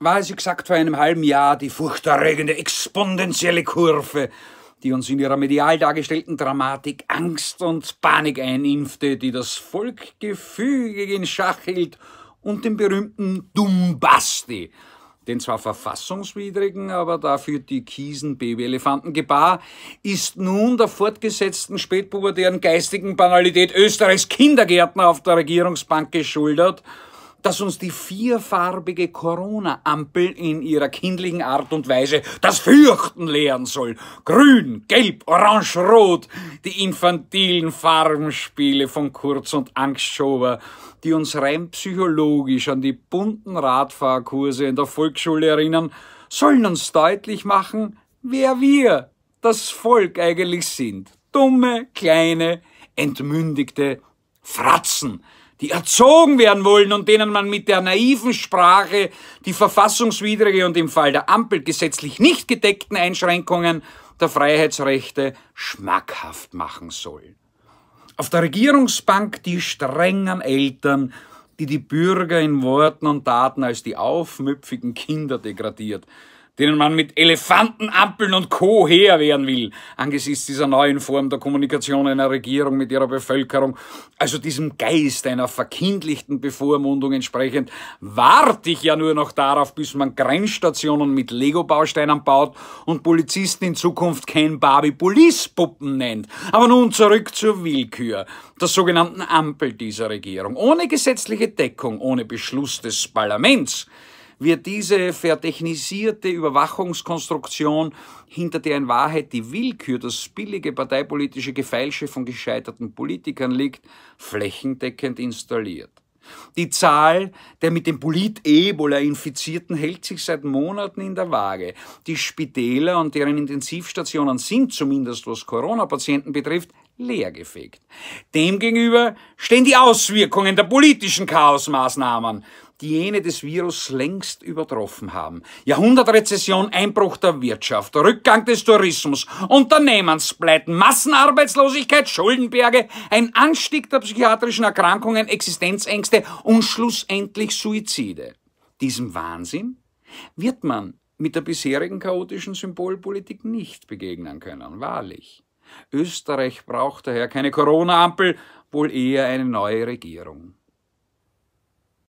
war es exakt vor einem halben Jahr die furchterregende exponentielle Kurve, die uns in ihrer medial dargestellten Dramatik Angst und Panik einimpfte, die das Volk gefügig in Schach hielt und den berühmten Dumbasti, den zwar verfassungswidrigen, aber dafür die kiesen Babyelefanten gebar, ist nun der fortgesetzten spätpubertären geistigen Banalität Österreichs Kindergärtner auf der Regierungsbank geschuldet – dass uns die vierfarbige Corona-Ampel in ihrer kindlichen Art und Weise das Fürchten lehren soll. Grün, Gelb, Orange, Rot, die infantilen Farbenspiele von Kurz und Angstschober, die uns rein psychologisch an die bunten Radfahrkurse in der Volksschule erinnern, sollen uns deutlich machen, wer wir, das Volk eigentlich sind. Dumme, kleine, entmündigte Fratzen, die erzogen werden wollen und denen man mit der naiven Sprache die verfassungswidrige und im Fall der Ampel gesetzlich nicht gedeckten Einschränkungen der Freiheitsrechte schmackhaft machen soll. Auf der Regierungsbank die strengen Eltern, die die Bürger in Worten und Taten als die aufmüpfigen Kinder degradiert denen man mit Elefantenampeln und Co. Herr werden will, angesichts dieser neuen Form der Kommunikation einer Regierung mit ihrer Bevölkerung, also diesem Geist einer verkindlichten Bevormundung entsprechend, warte ich ja nur noch darauf, bis man Grenzstationen mit Lego-Bausteinen baut und Polizisten in Zukunft kein Barbie-Police-Puppen nennt. Aber nun zurück zur Willkür der sogenannten Ampel dieser Regierung. Ohne gesetzliche Deckung, ohne Beschluss des Parlaments, wird diese vertechnisierte Überwachungskonstruktion, hinter der in Wahrheit die Willkür, das billige parteipolitische Gefeilsche von gescheiterten Politikern liegt, flächendeckend installiert. Die Zahl der mit dem Polit-Ebola Infizierten hält sich seit Monaten in der Waage. Die Spitäler und deren Intensivstationen sind, zumindest was Corona-Patienten betrifft, leergefegt. Demgegenüber stehen die Auswirkungen der politischen Chaosmaßnahmen, die jene des Virus längst übertroffen haben. Jahrhundertrezession, Einbruch der Wirtschaft, Rückgang des Tourismus, Unternehmenspleiten, Massenarbeitslosigkeit, Schuldenberge, ein Anstieg der psychiatrischen Erkrankungen, Existenzängste und schlussendlich Suizide. Diesem Wahnsinn wird man mit der bisherigen chaotischen Symbolpolitik nicht begegnen können, wahrlich. Österreich braucht daher keine Corona-Ampel, wohl eher eine neue Regierung.